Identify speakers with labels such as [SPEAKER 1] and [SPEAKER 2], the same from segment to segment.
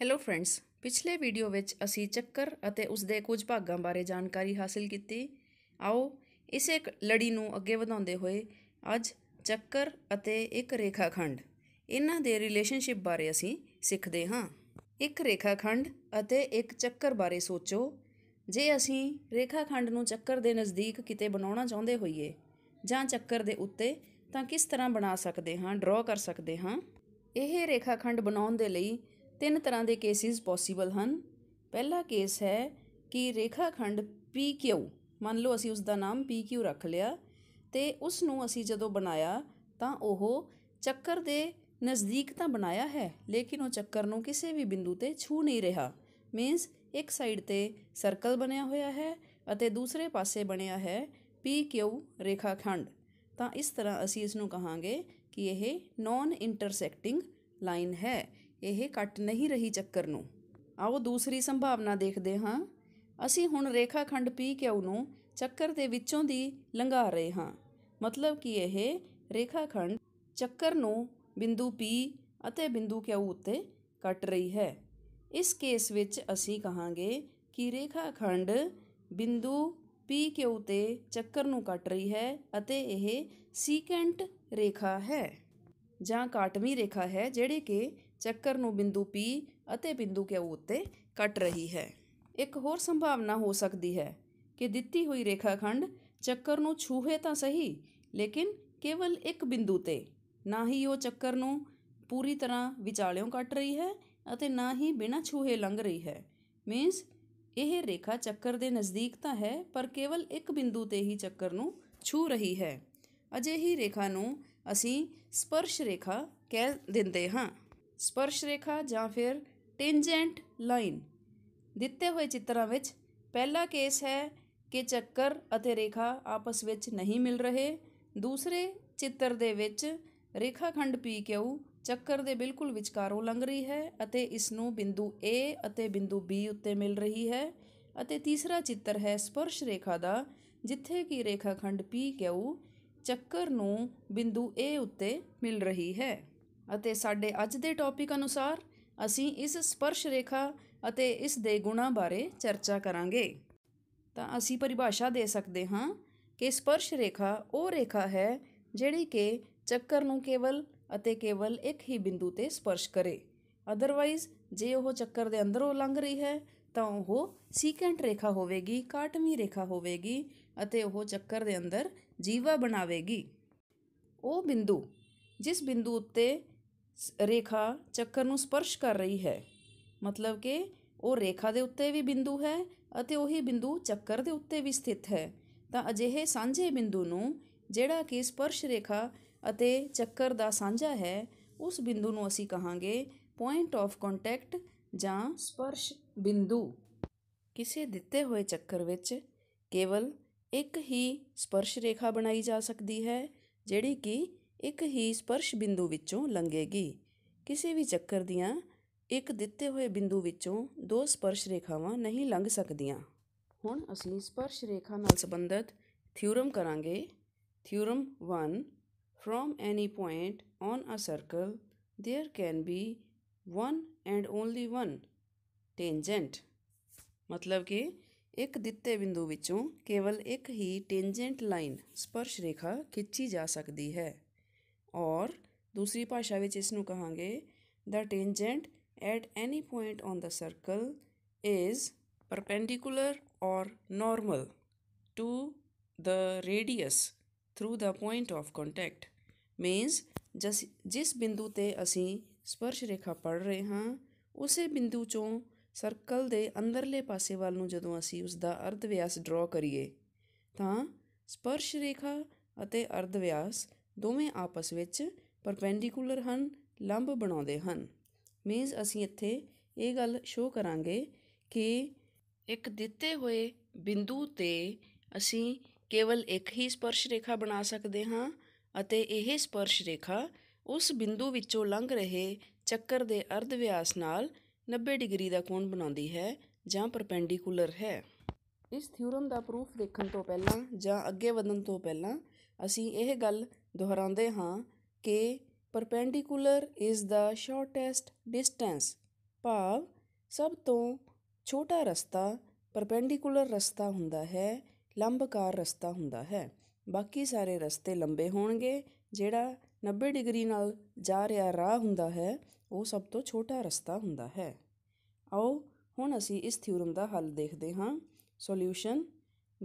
[SPEAKER 1] hello friends ਪਿਛਲੇ video ਵਿੱਚ ਅਸੀਂ ਚੱਕਰ ਅਤੇ ਉਸ ਦੇ ਕੁਝ ਭਾਗਾਂ ਬਾਰੇ ਜਾਣਕਾਰੀ ਹਾਸਲ ਕੀਤੀ ਆਓ ਇਸੇ ਲੜੀ ਨੂੰ ਅੱਗੇ ਵਧਾਉਂਦੇ ਹੋਏ ਅੱਜ ਚੱਕਰ ਅਤੇ ਇੱਕ ਰੇਖਾਖੰਡ ਇਹਨਾਂ ਦੇ ਰਿਲੇਸ਼ਨਸ਼ਿਪ ਬਾਰੇ ਅਸੀਂ ਸਿੱਖਦੇ ਹਾਂ ਇੱਕ ਰੇਖਾਖੰਡ ਅਤੇ ਇੱਕ ਚੱਕਰ ਬਾਰੇ ਸੋਚੋ ਜੇ ਅਸੀਂ ਰੇਖਾਖੰਡ ਨੂੰ ਚੱਕਰ ਦੇ ਨਜ਼ਦੀਕ ਕਿਤੇ ਬਣਾਉਣਾ ਚਾਹੁੰਦੇ ਹੋਈਏ ਜਾਂ ਚੱਕਰ ਦੇ ਉੱਤੇ ਤਾਂ ਕਿਸ ਤਰ੍ਹਾਂ ਬਣਾ ਸਕਦੇ ਹਾਂ ਡਰਾ ਕਰ ਸਕਦੇ ਹਾਂ ਇਹ ਰੇਖਾਖੰਡ ਬਣਾਉਣ ਦੇ ਲਈ ਤਿੰਨ ਤਰ੍ਹਾਂ ਦੇ ਕੇਸਿਸ ਪੋਸੀਬਲ ਹਨ ਪਹਿਲਾ ਕੇਸ ਹੈ ਕਿ ਰੇਖਾਖੰਡ PQ ਮੰਨ ਲਓ ਅਸੀਂ ਉਸ ਦਾ ਨਾਮ PQ ਰੱਖ ਲਿਆ ਤੇ ਉਸ ਨੂੰ ਅਸੀਂ ਜਦੋਂ ਬਣਾਇਆ ਤਾਂ ਉਹ ਚੱਕਰ ਦੇ ਨਜ਼ਦੀਕ ਤਾਂ ਬਣਾਇਆ ਹੈ ਲੇਕਿਨ ਉਹ ਚੱਕਰ ਨੂੰ ਕਿਸੇ ਵੀ ਬਿੰਦੂ ਤੇ ਛੂ ਨਹੀਂ ਰਿਹਾ ਮੀਨਸ ਇੱਕ ਸਾਈਡ ਤੇ ਸਰਕਲ ਬਣਿਆ ਹੋਇਆ ਹੈ ਅਤੇ ਦੂਸਰੇ ਪਾਸੇ ਬਣਿਆ ਹੈ PQ ਰੇਖਾਖੰਡ ਤਾਂ ਇਸ ਤਰ੍ਹਾਂ ਅਸੀਂ ਇਸ ਨੂੰ ਕਹਾਂਗੇ ਕਿ ਇਹ ਨਾਨ ਇੰਟਰਸੈਕਟਿੰਗ ਲਾਈਨ ਹੈ ਇਹ ਕੱਟ ਨਹੀਂ ਰਹੀ ਚੱਕਰ ਨੂੰ ਆਓ ਦੂਸਰੀ ਸੰਭਾਵਨਾ ਦੇਖਦੇ ਹਾਂ ਅਸੀਂ ਹੁਣ ਰੇਖਾਖੰਡ PQ ਨੂੰ ਚੱਕਰ ਦੇ ਵਿੱਚੋਂ ਦੀ ਲੰਘਾ ਰਹੇ ਹਾਂ ਮਤਲਬ ਕਿ ਇਹ ਰੇਖਾਖੰਡ ਚੱਕਰ ਨੂੰ ਬਿੰਦੂ P ਅਤੇ ਬਿੰਦੂ Q ਉੱਤੇ ਕੱਟ ਰਹੀ ਹੈ ਇਸ ਕੇਸ ਵਿੱਚ ਅਸੀਂ ਕਹਾਂਗੇ ਕਿ ਰੇਖਾਖੰਡ ਬਿੰਦੂ PQ ਤੇ ਚੱਕਰ ਨੂੰ ਕੱਟ ਰਹੀ ਹੈ ਅਤੇ ਇਹ ਸੀਕੈਂਟ ਰੇਖਾ ਹੈ ਜਾਂ ਕਾਟਵੀਂ ਰੇਖਾ ਹੈ ਜਿਹੜੇ ਕਿ ਚੱਕਰ ਨੂੰ ਬਿੰਦੂ P ਅਤੇ ਬਿੰਦੂ Q ਉੱਤੇ ਕੱਟ ਰਹੀ ਹੈ ਇੱਕ ਹੋਰ ਸੰਭਾਵਨਾ ਹੋ ਸਕਦੀ ਹੈ ਕਿ ਦਿੱਤੀ ਹੋਈ ਰੇਖਾਖੰਡ ਚੱਕਰ ਨੂੰ ਛੂਹੇ ਤਾਂ ਸਹੀ ਲੇਕਿਨ ਕੇਵਲ ਇੱਕ ਬਿੰਦੂ ਤੇ ਨਾ ਹੀ ਉਹ ਚੱਕਰ ਨੂੰ ਪੂਰੀ ਤਰ੍ਹਾਂ ਵਿਚਾਲਿਓਂ ਕੱਟ ਰਹੀ ਹੈ ਅਤੇ ਨਾ ਹੀ ਬਿਨਾਂ ਛੂਹੇ ਲੰਘ ਰਹੀ ਹੈ ਮੀਨਸ ਇਹ ਰੇਖਾ ਚੱਕਰ ਦੇ ਨਜ਼ਦੀਕ ਤਾਂ ਹੈ ਪਰ ਕੇਵਲ ਇੱਕ ਬਿੰਦੂ ਤੇ ਹੀ ਚੱਕਰ ਨੂੰ ਛੂ ਰਹੀ ਹੈ ਅਜੇ ਹੀ ਰੇਖਾ ਨੂੰ ਅਸੀਂ ਸਪਰਸ਼ ਰੇਖਾ ਕਹਿ ਦਿੰਦੇ ਹਾਂ ਸਪਰਸ਼ ਰੇਖਾ ਜਾਂ ਫਿਰ ਟੈਂਜੈਂਟ ਲਾਈਨ ਦਿੱਤੇ ਹੋਏ ਚਿੱਤਰਾਂ ਵਿੱਚ ਪਹਿਲਾ ਕੇਸ ਹੈ ਕਿ ਚੱਕਰ ਅਤੇ ਰੇਖਾ ਆਪਸ ਵਿੱਚ ਨਹੀਂ ਮਿਲ ਰਹੇ ਦੂਸਰੇ ਚਿੱਤਰ ਦੇ ਵਿੱਚ ਰੇਖਾਖੰਡ PQ ਚੱਕਰ ਦੇ ਬਿਲਕੁਲ ਵਿਚਕਾਰੋਂ ਲੰਘ ਰਹੀ ਹੈ ਅਤੇ ਇਸ ਨੂੰ ਬਿੰਦੂ A ਅਤੇ ਬਿੰਦੂ B ਉੱਤੇ ਮਿਲ ਰਹੀ ਹੈ ਅਤੇ ਤੀਸਰਾ ਚਿੱਤਰ ਹੈ ਸਪਰਸ਼ ਰੇਖਾ ਦਾ ਜਿੱਥੇ ਕਿ ਰੇਖਾਖੰਡ PQ ਚੱਕਰ ਨੂੰ ਬਿੰਦੂ A ਉੱਤੇ ਮਿਲ ਰਹੀ ਹੈ ਅਤੇ ਸਾਡੇ ਅੱਜ ਦੇ ਟੌਪਿਕ ਅਨੁਸਾਰ ਅਸੀਂ ਇਸ ਸਪਰਸ਼ ਰੇਖਾ ਅਤੇ ਇਸ ਦੇ ਗੁਣਾਂ ਬਾਰੇ ਚਰਚਾ ਕਰਾਂਗੇ ਤਾਂ ਅਸੀਂ ਪਰਿਭਾਸ਼ਾ ਦੇ ਸਕਦੇ ਹਾਂ ਕਿ ਸਪਰਸ਼ ਰੇਖਾ ਉਹ ਰੇਖਾ ਹੈ ਜਿਹੜੀ ਕਿ ਚੱਕਰ ਨੂੰ ਕੇਵਲ ਅਤੇ ਕੇਵਲ ਇੱਕ ਹੀ ਬਿੰਦੂ ਤੇ ਸਪਰਸ਼ ਕਰੇ ਅਦਰਵਾਈਜ਼ ਜੇ ਉਹ ਚੱਕਰ ਦੇ ਅੰਦਰੋਂ ਲੰਘ ਰਹੀ ਹੈ ਤਾਂ ਉਹ ਸੀਕੈਂਟ ਰੇਖਾ ਹੋਵੇਗੀ ਕਾਟਵੀਂ ਰੇਖਾ ਹੋਵੇਗੀ ਅਤੇ ਉਹ ਚੱਕਰ ਦੇ ਅੰਦਰ ਜੀਵਾ ਬਣਾਵੇਗੀ ਉਹ ਬਿੰਦੂ ਜਿਸ ਬਿੰਦੂ ਉੱਤੇ ਰੇਖਾ ਚੱਕਰ ਨੂੰ ਸਪਰਸ਼ ਕਰ ਰਹੀ ਹੈ ਮਤਲਬ ਕਿ ਉਹ ਰੇਖਾ ਦੇ ਉੱਤੇ ਵੀ ਬਿੰਦੂ ਹੈ ਅਤੇ ਉਹੀ ਬਿੰਦੂ ਚੱਕਰ ਦੇ ਉੱਤੇ ਵੀ ਸਥਿਤ ਹੈ ਤਾਂ ਅਜਿਹੇ ਸਾਂਝੇ ਬਿੰਦੂ ਨੂੰ ਜਿਹੜਾ ਕਿ ਸਪਰਸ਼ ਰੇਖਾ ਅਤੇ ਚੱਕਰ ਦਾ ਸਾਂਝਾ ਹੈ ਉਸ ਬਿੰਦੂ ਨੂੰ ਅਸੀਂ ਕਹਾਂਗੇ ਪੁਆਇੰਟ ਆਫ ਕੰਟੈਕਟ ਜਾਂ ਸਪਰਸ਼ ਬਿੰਦੂ ਕਿਸੇ ਦਿੱਤੇ ਹੋਏ ਚੱਕਰ ਵਿੱਚ ਕੇਵਲ ਇੱਕ ਹੀ ਸਪਰਸ਼ ਰੇਖਾ ਬਣਾਈ ਜਾ ਸਕਦੀ ਹੈ ਜਿਹੜੀ ਕਿ ਇੱਕ ਹੀ ਸਪਰਸ਼ ਬਿੰਦੂ ਵਿੱਚੋਂ ਲੰਘੇਗੀ ਕਿਸੇ ਵੀ ਚੱਕਰ ਦੀਆਂ ਇੱਕ ਦਿੱਤੇ ਹੋਏ ਬਿੰਦੂ ਵਿੱਚੋਂ ਦੋ ਸਪਰਸ਼ ਰੇਖਾਵਾਂ ਨਹੀਂ ਲੰਘ ਸਕਦੀਆਂ ਹੁਣ ਅਸੀਂ ਸਪਰਸ਼ ਰੇਖਾ ਨਾਲ ਸੰਬੰਧਿਤ ਥਿਊਰਮ ਕਰਾਂਗੇ theorem 1 from any point on a circle there can be one and only one tangent ਮਤਲਬ ਕਿ ਇੱਕ ਦਿੱਤੇ ਬਿੰਦੂ ਵਿੱਚੋਂ ਕੇਵਲ ਇੱਕ ਹੀ ਟੈਂਜੈਂਟ ਲਾਈਨ ਸਪਰਸ਼ ਰੇਖਾ ਖਿੱਚੀ ਜਾ ਸਕਦੀ ਹੈ ਔਰ ਦੂਸਰੀ ਭਾਸ਼ਾ ਵਿੱਚ ਇਸ ਨੂੰ ਕਹਾਂਗੇ the tangent at any point on the circle is perpendicular or normal to the radius through the point of contact means ਜਿਸ ਜਿਸ ਬਿੰਦੂ ਤੇ ਅਸੀਂ ਸਪਰਸ਼ ਰੇਖਾ ਪੜ ਰਹੇ ਹਾਂ ਉਸੇ ਬਿੰਦੂ ਚੋਂ ਸਰਕਲ ਦੇ ਅੰਦਰਲੇ ਪਾਸੇ ਵੱਲ ਨੂੰ ਜਦੋਂ ਅਸੀਂ ਉਸ ਦਾ ਅਰਧ ਵਿਆਸ ਡਰਾ ਕਰੀਏ ਤਾਂ ਸਪਰਸ਼ ਰੇਖਾ ਅਤੇ ਅਰਧ ਵਿਆਸ ਦੋਵੇਂ ਆਪਸ ਵਿੱਚ ਪਰਪੈਂਡੀਕੂਲਰ ਹਨ ਲੰਬ ਬਣਾਉਂਦੇ ਹਨ ਮੀਨਸ ਅਸੀਂ ਇੱਥੇ ਇਹ ਗੱਲ ਸ਼ੋ ਕਰਾਂਗੇ ਕਿ ਇੱਕ ਦਿੱਤੇ ਹੋਏ ਬਿੰਦੂ ਤੇ ਅਸੀਂ ਕੇਵਲ ਇੱਕ ਹੀ ਸਪਰਸ਼ ਰੇਖਾ ਬਣਾ ਸਕਦੇ ਹਾਂ ਅਤੇ ਇਹ ਸਪਰਸ਼ ਰੇਖਾ ਉਸ ਬਿੰਦੂ ਵਿੱਚੋਂ ਲੰਘ ਰਹੇ ਚੱਕਰ ਦੇ ਅਰਧ ਵਿਆਸ ਨਾਲ 90 ਡਿਗਰੀ ਦਾ ਕੋਣ ਬਣਾਉਂਦੀ ਹੈ ਜਾਂ ਪਰਪੈਂਡੀਕੂਲਰ ਹੈ ਇਸ ਥਿਊਰਮ ਦਾ ਪ੍ਰੂਫ ਦੇਖਣ ਤੋਂ ਪਹਿਲਾਂ ਜਾਂ ਅੱਗੇ ਵਧਣ ਤੋਂ ਪਹਿਲਾਂ ਅਸੀਂ ਇਹ ਗੱਲ ਦੁਹਰਾਉਂਦੇ ਹਾਂ ਕਿ perpendicular is the shortest distance ਭਾਵ ਸਭ ਤੋਂ ਛੋਟਾ ਰਸਤਾ ਪਰਪੈਂਡੀਕੂਲਰ ਰਸਤਾ ਹੁੰਦਾ ਹੈ ਲੰਬਕਾਰ ਰਸਤਾ ਹੁੰਦਾ ਹੈ ਬਾਕੀ ਸਾਰੇ ਰਸਤੇ ਲੰਬੇ ਹੋਣਗੇ ਜਿਹੜਾ 90 ਡਿਗਰੀ ਨਾਲ ਜਾ ਰਿਹਾ ਰਾਹ ਹੁੰਦਾ ਹੈ ਉਹ ਸਭ ਤੋਂ ਛੋਟਾ ਰਸਤਾ ਹੁੰਦਾ ਹੈ ਆਓ ਹੁਣ ਅਸੀਂ ਇਸ ਥਿਊਰਮ ਦਾ ਹੱਲ ਦੇਖਦੇ ਹਾਂ ਸੋਲੂਸ਼ਨ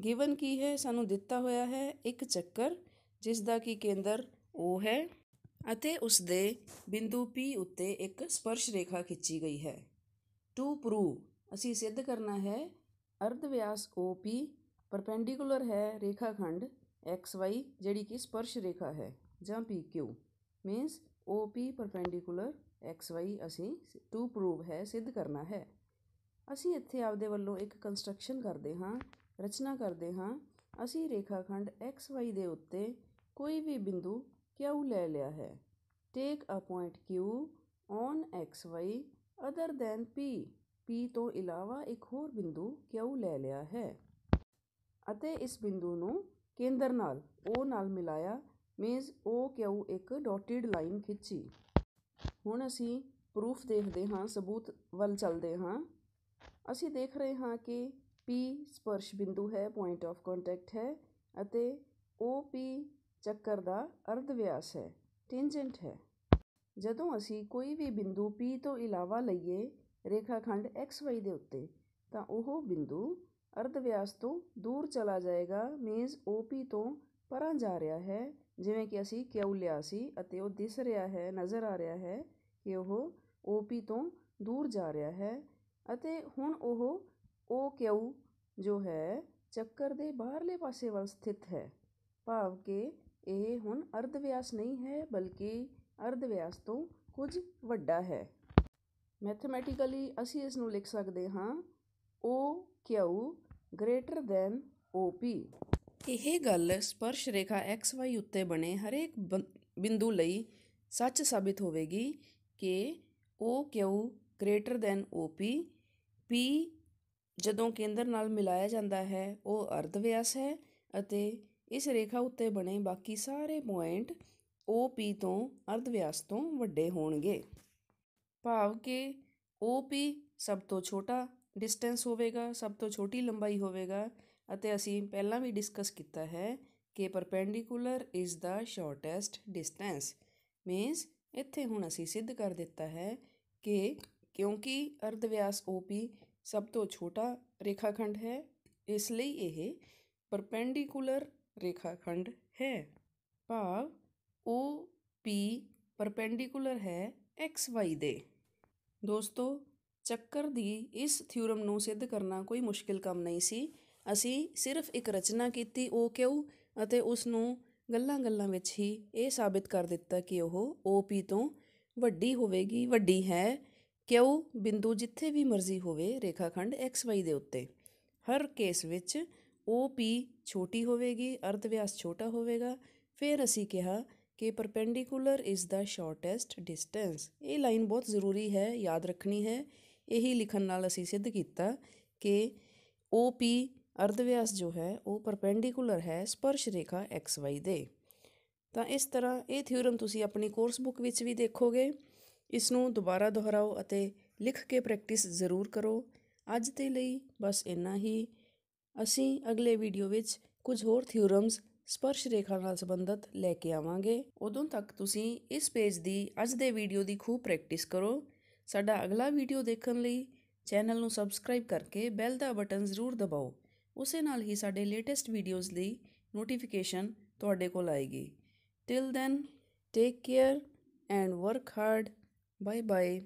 [SPEAKER 1] ਗਿਵਨ ਕੀ ਹੈ ਸਾਨੂੰ ਦਿੱਤਾ ਹੋਇਆ ਹੈ ਇੱਕ ਚੱਕਰ ਜਿਸ ਦਾ ਕੀ ਕੇਂਦਰ O ਹੈ ਅਤੇ ਉਸ ਦੇ ਬਿੰਦੂ P ਉੱਤੇ ਇੱਕ ਸਪਰਸ਼ ਰੇਖਾ ਖਿੱਚੀ ਗਈ ਹੈ ਟੂ ਪ੍ਰੂਵ ਅਸੀਂ ਸਿੱਧ ਕਰਨਾ ਹੈ ਅਰਧ ਵਿਆਸ OP ਪਰਪੈਂਡੀਕੂਲਰ ਹੈ ਰੇਖਾਖੰਡ XY ਜਿਹੜੀ ਕਿ ਸਪਰਸ਼ ਰੇਖਾ ਹੈ ਜਾਂ PQ means OP perpendicular XY ਅਸੀਂ ਟੂ ਪ੍ਰੂਵ ਹੈ ਸਿੱਧ ਕਰਨਾ ਹੈ ਅਸੀਂ ਇੱਥੇ ਆਪਦੇ ਵੱਲੋਂ ਇੱਕ ਕੰਸਟਰਕਸ਼ਨ ਕਰਦੇ ਹਾਂ ਰਚਨਾ ਕਰਦੇ ਹਾਂ ਅਸੀਂ ਰੇਖਾਖੰਡ XY ਦੇ ਉੱਤੇ ਕੋਈ ਵੀ ਬਿੰਦੂ q ਲੈ ਲਿਆ ਹੈ take a point q on xy other than p p ਤੋਂ ਇਲਾਵਾ ਇੱਕ ਹੋਰ ਬਿੰਦੂ q ਲੈ ਲਿਆ ਹੈ ਅਤੇ ਇਸ ਬਿੰਦੂ ਨੂੰ ਕੇਂਦਰ ਨਾਲ o ਨਾਲ ਮਿਲਾਇਆ ਮੀਨਸ o q ਇੱਕ ਡਾਟਡ ਲਾਈਨ ਖਿੱਚੀ ਹੁਣ ਅਸੀਂ ਪ੍ਰੂਫ ਦੇਖਦੇ ਹਾਂ ਸਬੂਤ ਵੱਲ ਚੱਲਦੇ ਹਾਂ ਅਸੀਂ ਦੇਖ ਰਹੇ ਹਾਂ ਕਿ p ਸਪਰਸ਼ ਬਿੰਦੂ ਹੈ ਪੁਆਇੰਟ ਆਫ ਕੰਟੈਕਟ ਹੈ ਅਤੇ OP ਚੱਕਰ ਦਾ ਅਰਧ ਵਿਆਸ ਹੈ ਟੈਂਜੈਂਟ ਹੈ ਜਦੋਂ ਅਸੀਂ ਕੋਈ ਵੀ ਬਿੰਦੂ P ਤੋਂ ਇਲਾਵਾ ਲਈਏ ਰੇਖਾਖੰਡ xy ਦੇ ਉੱਤੇ ਤਾਂ ਉਹ ਬਿੰਦੂ ਅਰਧ ਵਿਆਸ ਤੋਂ ਦੂਰ ਚਲਾ ਜਾਏਗਾ ਮੀਨਸ OP ਤੋਂ ਪਰਾਂ ਜਾ ਰਿਹਾ ਹੈ ਜਿਵੇਂ ਕਿ ਅਸੀਂ Q ਲਿਆ ਸੀ ਅਤੇ ਉਹ ਦਿਸ ਰਿਹਾ ਹੈ ਨਜ਼ਰ ਆ ਰਿਹਾ ਹੈ ਕਿ ਉਹ OP ਤੋਂ ਦੂਰ ਜਾ ਰਿਹਾ ਹੈ ਅਤੇ ਹੁਣ ਉਹ ਓ ਜੋ ਹੈ ਚੱਕਰ ਦੇ ਬਾਹਰਲੇ ਪਾਸੇ ਵੱਲ ਸਥਿਤ ਹੈ ਭਾਵ ਕਿ ਇਹ ਹੁਣ ਅਰਧ ਵਿਆਸ ਨਹੀਂ ਹੈ ਬਲਕਿ ਅਰਧ ਵਿਆਸ ਤੋਂ ਕੁਝ ਵੱਡਾ ਹੈ ਮੈਥਮੈਟਿਕਲੀ ਅਸੀਂ ਇਸ ਨੂੰ ਲਿਖ ਸਕਦੇ ਹਾਂ ਓ ਕਿਊ ਗ੍ਰੇਟਰ ਦੈਨ ਓ ਪੀ ਇਹ ਗੱਲ ਸਪਰਸ਼ ਰੇਖਾ ਐਕਸ ਵਾਈ ਉੱਤੇ ਬਣੇ ਹਰੇਕ ਬਿੰਦੂ ਲਈ ਸੱਚ ਸਾਬਿਤ ਹੋਵੇਗੀ ਕਿ ਓ ਕਿਊ ਗ੍ਰੇਟਰ ਦੈਨ ਓ ਪੀ ਪੀ ਜਦੋਂ ਕੇਂਦਰ ਨਾਲ ਮਿਲਾਇਆ ਜਾਂਦਾ ਹੈ ਉਹ ਅਰਧ ਵਿਆਸ ਹੈ ਅਤੇ ਇਸ ਰੇਖਾ ਉੱਤੇ ਬਣੇ ਬਾਕੀ ਸਾਰੇ ਪੁਆਇੰਟ OP ਤੋਂ ਅਰਧ ਵਿਆਸ ਤੋਂ ਵੱਡੇ ਹੋਣਗੇ ਭਾਵ ਕਿ OP ਸਭ ਤੋਂ ਛੋਟਾ ਡਿਸਟੈਂਸ ਹੋਵੇਗਾ ਸਭ ਤੋਂ ਛੋਟੀ ਲੰਬਾਈ ਹੋਵੇਗਾ ਅਤੇ ਅਸੀਂ ਪਹਿਲਾਂ ਵੀ ਡਿਸਕਸ ਕੀਤਾ ਹੈ ਕਿ perpendicular is the shortest distance means ਇੱਥੇ ਹੁਣ ਅਸੀਂ ਸਿੱਧ ਕਰ ਦਿੱਤਾ ਹੈ ਕਿ ਕਿਉਂਕਿ ਅਰਧ ਵਿਆਸ OP ਸਭ ਤੋਂ ਛੋਟਾ ਰੇਖਾਖੰਡ ਹੈ ਇਸ ਲਈ ਇਹ ਪਰਪੈਂਡੀਕੂਲਰ ਰੇਖਾਖੰਡ ਹੈ ਭਾਵ ਉਹ ਪੀ ਪਰਪੈਂਡੀਕੂਲਰ ਹੈ ਐਕਸ ਵਾਈ ਦੇ ਦੋਸਤੋ ਚੱਕਰ ਦੀ ਇਸ ਥਿਊਰਮ ਨੂੰ ਸਿੱਧ ਕਰਨਾ ਕੋਈ ਮੁਸ਼ਕਿਲ ਕੰਮ ਨਹੀਂ ਸੀ ਅਸੀਂ ਸਿਰਫ ਇੱਕ ਰਚਨਾ ਕੀਤੀ ਉਹ ਕਿਉ ਅਤੇ ਉਸ ਨੂੰ ਗੱਲਾਂ-ਗੱਲਾਂ ਵਿੱਚ ਹੀ ਇਹ ਸਾਬਿਤ ਕਰ ਦਿੱਤਾ ਕਿ ਉਹ ਓਪੀ ਤੋਂ ਵੱਡੀ ਹੋਵੇਗੀ ਵੱਡੀ ਹੈ ਕਿਉ ਬਿੰਦੂ ਜਿੱਥੇ ਵੀ ਮਰਜ਼ੀ ਹੋਵੇ ਰੇਖਾਖੰਡ xy ਦੇ ਉੱਤੇ ਹਰ ਕੇਸ ਵਿੱਚ ਉਹ ਪੀ ਛੋਟੀ ਹੋਵੇਗੀ ਅਰਧ ਵਿਆਸ ਛੋਟਾ ਹੋਵੇਗਾ ਫਿਰ ਅਸੀਂ ਕਿਹਾ ਕਿ perpendicular is the shortest distance ਇਹ ਲਾਈਨ ਬਹੁਤ ਜ਼ਰੂਰੀ ਹੈ ਯਾਦ ਰੱਖਣੀ ਹੈ ਇਹੀ ਲਿਖਣ ਨਾਲ ਅਸੀਂ ਸਿੱਧ ਕੀਤਾ ਕਿ OP ਅਰਧ ਵਿਆਸ ਜੋ ਹੈ ਉਹ ਪਰਪੈਂਡੀਕੂਲਰ ਹੈ ਸਪਰਸ਼ ਰੇਖਾ XY ਦੇ ਤਾਂ ਇਸ ਤਰ੍ਹਾਂ ਇਹ ਥਿਉਰਮ ਤੁਸੀਂ ਆਪਣੀ ਕੋਰਸ ਬੁੱਕ ਵਿੱਚ ਵੀ ਦੇਖੋਗੇ ਇਸ ਨੂੰ ਦੁਬਾਰਾ ਦੁਹਰਾਓ ਅਤੇ ਲਿਖ ਕੇ ਪ੍ਰੈਕਟਿਸ ਜ਼ਰੂਰ ਕਰੋ ਅੱਜ ਦੇ ਲਈ ਬਸ ਇੰਨਾ ਹੀ ਅਸੀਂ ਅਗਲੇ ਵੀਡੀਓ ਵਿੱਚ ਕੁਝ ਹੋਰ ਥਿਉਰਮਸ ਸਪਰਸ਼ ਰੇਖਾ ਨਾਲ ਸੰਬੰਧਿਤ ਲੈ ਕੇ ਆਵਾਂਗੇ ਉਦੋਂ ਤੱਕ ਤੁਸੀਂ ਇਸ ਪੇਜ ਦੀ ਅੱਜ ਦੇ ਵੀਡੀਓ ਦੀ ਖੂਬ ਪ੍ਰੈਕਟਿਸ ਕਰੋ ਸਾਡਾ ਅਗਲਾ ਵੀਡੀਓ ਦੇਖਣ ਲਈ ਚੈਨਲ ਨੂੰ ਸਬਸਕ੍ਰਾਈਬ ਕਰਕੇ ਬੈਲ ਦਾ ਬਟਨ ਜ਼ਰੂਰ ਦਬਾਓ ਉਸੇ ਨਾਲ ਹੀ ਸਾਡੇ ਲੇਟੈਸਟ ਵੀਡੀਓਜ਼ ਲਈ ਨੋਟੀਫਿਕੇਸ਼ਨ ਤੁਹਾਡੇ ਕੋਲ ਆਏਗੀ till then take care and work hard bye bye